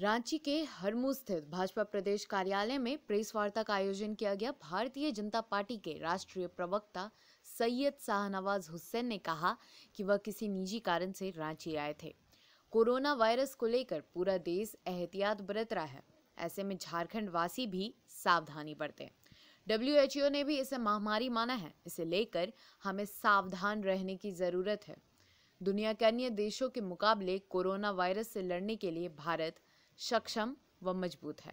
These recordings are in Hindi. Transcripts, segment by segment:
रांची के हरमू स्थित भाजपा प्रदेश कार्यालय में प्रेस वार्ता का आयोजन किया गया भारतीय जनता पार्टी के राष्ट्रीय प्रवक्ता सैयद शाहनवाज हुसैन ने कहा कि वह किसी निजी कारण से रांची आए थे कोरोना वायरस को लेकर पूरा देश एहतियात बरत रहा है ऐसे में झारखंड वासी भी सावधानी बरते डब्ल्यू ने भी इसे महामारी माना है इसे लेकर हमें सावधान रहने की ज़रूरत है दुनिया के अन्य देशों के मुकाबले कोरोना वायरस से लड़ने के लिए भारत सक्षम व मजबूत है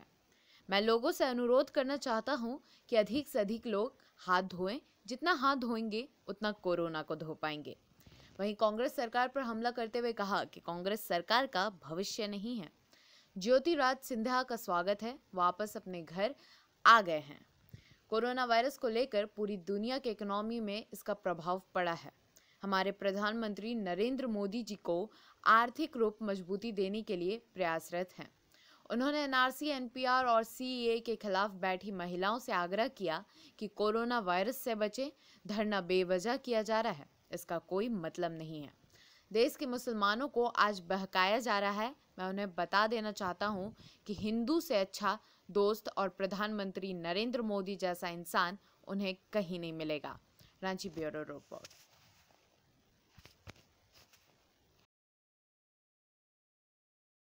मैं लोगों से अनुरोध करना चाहता हूँ कि अधिक से अधिक लोग हाथ धोएं जितना हाथ धोएंगे उतना कोरोना को धो पाएंगे वहीं कांग्रेस सरकार पर हमला करते हुए कहा कि कांग्रेस सरकार का भविष्य नहीं है ज्योतिराज सिंधिया का स्वागत है वापस अपने घर आ गए हैं कोरोना वायरस को लेकर पूरी दुनिया के इकोनॉमी में इसका प्रभाव पड़ा है हमारे प्रधानमंत्री नरेंद्र मोदी जी को आर्थिक रूप मजबूती देने के लिए प्रयासरत हैं उन्होंने एनआरसी एनपीआर और सीईए के खिलाफ बैठी महिलाओं से आग्रह किया कि कोरोना वायरस से बचें धरना बेवजह किया जा रहा है इसका कोई मतलब नहीं है देश के मुसलमानों को आज बहकाया जा रहा है मैं उन्हें बता देना चाहता हूँ कि हिंदू से अच्छा दोस्त और प्रधानमंत्री नरेंद्र मोदी जैसा इंसान उन्हें कहीं नहीं मिलेगा रांची ब्यूरो रिपोर्ट